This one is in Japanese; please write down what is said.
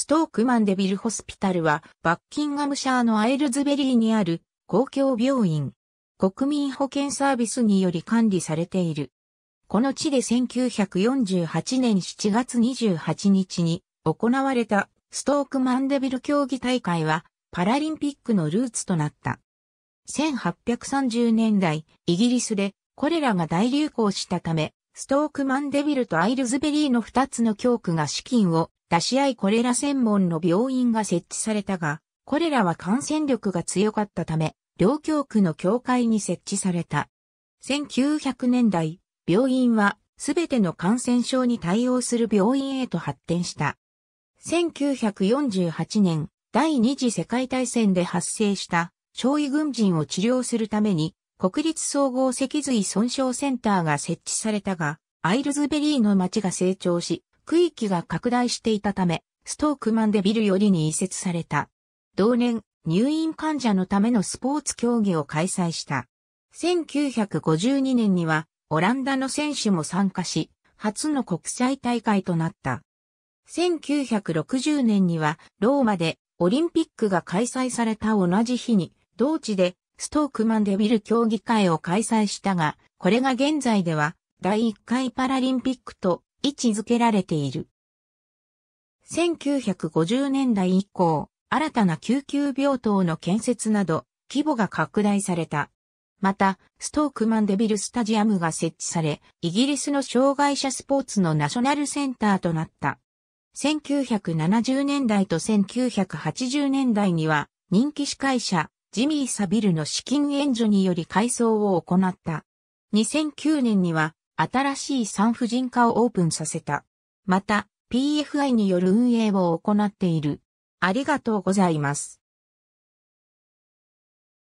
ストークマンデビルホスピタルは、バッキンガムシャーのアイルズベリーにある公共病院。国民保健サービスにより管理されている。この地で1948年7月28日に行われたストークマンデビル競技大会はパラリンピックのルーツとなった。1830年代、イギリスでこれらが大流行したため、ストークマンデビルとアイルズベリーの2つの教区が資金を出し合いコレラ専門の病院が設置されたが、コレラは感染力が強かったため、両教区の教会に設置された。1900年代、病院はすべての感染症に対応する病院へと発展した。1948年、第二次世界大戦で発生した小痍軍人を治療するために、国立総合脊髄損傷センターが設置されたが、アイルズベリーの町が成長し、区域が拡大していたため、ストークマンでビルよりに移設された。同年、入院患者のためのスポーツ競技を開催した。1952年には、オランダの選手も参加し、初の国際大会となった。1960年には、ローマでオリンピックが開催された同じ日に、同地でストークマンデビル競技会を開催したが、これが現在では第1回パラリンピックと位置づけられている。1950年代以降、新たな救急病棟の建設など、規模が拡大された。また、ストークマンデビルスタジアムが設置され、イギリスの障害者スポーツのナショナルセンターとなった。1970年代と1980年代には、人気司会者、ジミー・サビルの資金援助により改装を行った。2009年には、新しい産婦人科をオープンさせた。また、PFI による運営を行っている。ありがとうございます。